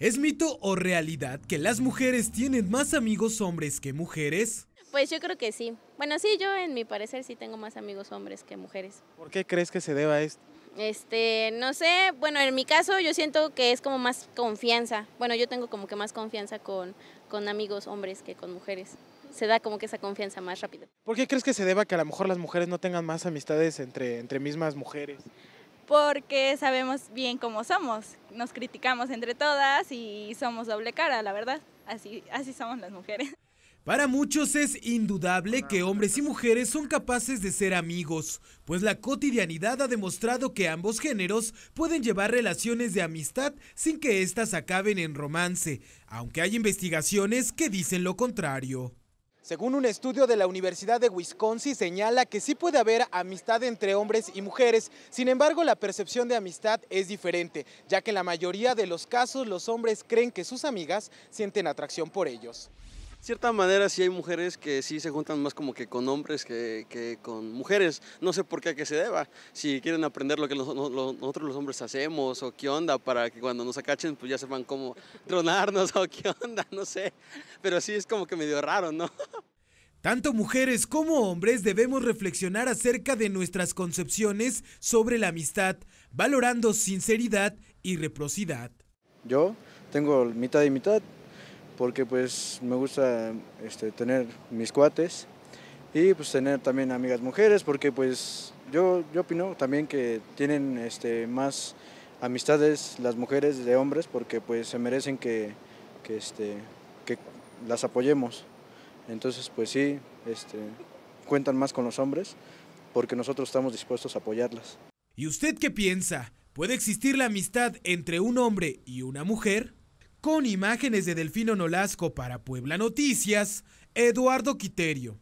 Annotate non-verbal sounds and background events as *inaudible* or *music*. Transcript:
¿Es mito o realidad que las mujeres tienen más amigos hombres que mujeres? Pues yo creo que sí. Bueno, sí, yo en mi parecer sí tengo más amigos hombres que mujeres. ¿Por qué crees que se deba a esto? Este, no sé, bueno, en mi caso yo siento que es como más confianza. Bueno, yo tengo como que más confianza con, con amigos hombres que con mujeres. Se da como que esa confianza más rápido. ¿Por qué crees que se deba que a lo mejor las mujeres no tengan más amistades entre, entre mismas mujeres? porque sabemos bien cómo somos, nos criticamos entre todas y somos doble cara, la verdad, así, somos las mujeres. *laughs* Para muchos es indudable que hombres y mujeres son capaces de ser amigos, pues la cotidianidad ha demostrado que ambos géneros pueden llevar relaciones de amistad sin que éstas acaben en romance, aunque hay investigaciones que dicen lo contrario. Según un estudio de la Universidad de Wisconsin señala que sí puede haber amistad entre hombres y mujeres, sin embargo la percepción de amistad es diferente, ya que en la mayoría de los casos los hombres creen que sus amigas sienten atracción por ellos cierta manera sí hay mujeres que sí se juntan más como que con hombres que, que con mujeres. No sé por qué a qué se deba. Si quieren aprender lo que nosotros los hombres hacemos o qué onda para que cuando nos acachen pues ya sepan cómo *laughs* tronarnos o qué onda, no sé. Pero sí es como que medio raro, ¿no? Tanto mujeres como hombres debemos reflexionar acerca de nuestras concepciones sobre la amistad, valorando sinceridad y reprocidad. Yo tengo mitad y mitad, porque pues me gusta este, tener mis cuates y pues tener también amigas mujeres porque pues yo, yo opino también que tienen este, más amistades las mujeres de hombres porque pues se merecen que, este, que las apoyemos. Entonces pues sí, este, cuentan más con los hombres porque nosotros estamos dispuestos a apoyarlas. ¿Y usted qué piensa? ¿Puede existir la amistad entre un hombre y una mujer? Con imágenes de Delfino Nolasco para Puebla Noticias, Eduardo Quiterio.